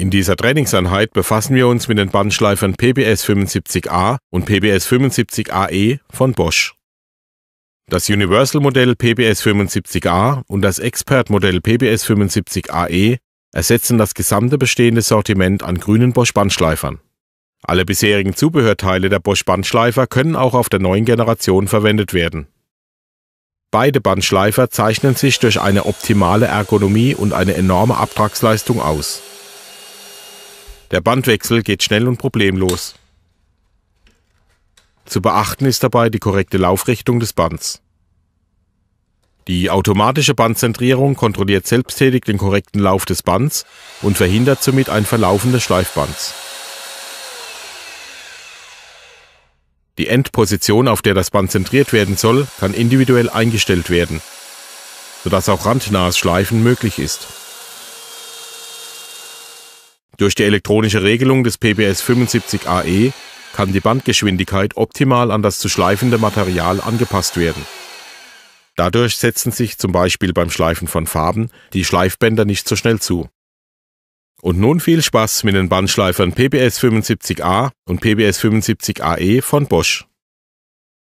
In dieser Trainingseinheit befassen wir uns mit den Bandschleifern PBS 75A und PBS 75AE von Bosch. Das Universal-Modell PBS 75A und das Expert-Modell PBS 75AE ersetzen das gesamte bestehende Sortiment an grünen Bosch-Bandschleifern. Alle bisherigen Zubehörteile der Bosch-Bandschleifer können auch auf der neuen Generation verwendet werden. Beide Bandschleifer zeichnen sich durch eine optimale Ergonomie und eine enorme Abtragsleistung aus. Der Bandwechsel geht schnell und problemlos. Zu beachten ist dabei die korrekte Laufrichtung des Bands. Die automatische Bandzentrierung kontrolliert selbsttätig den korrekten Lauf des Bands und verhindert somit ein Verlaufen des Schleifbands. Die Endposition, auf der das Band zentriert werden soll, kann individuell eingestellt werden, sodass auch randnahes Schleifen möglich ist. Durch die elektronische Regelung des PBS 75AE kann die Bandgeschwindigkeit optimal an das zu schleifende Material angepasst werden. Dadurch setzen sich zum Beispiel beim Schleifen von Farben die Schleifbänder nicht so schnell zu. Und nun viel Spaß mit den Bandschleifern PBS 75A und PBS 75AE von Bosch.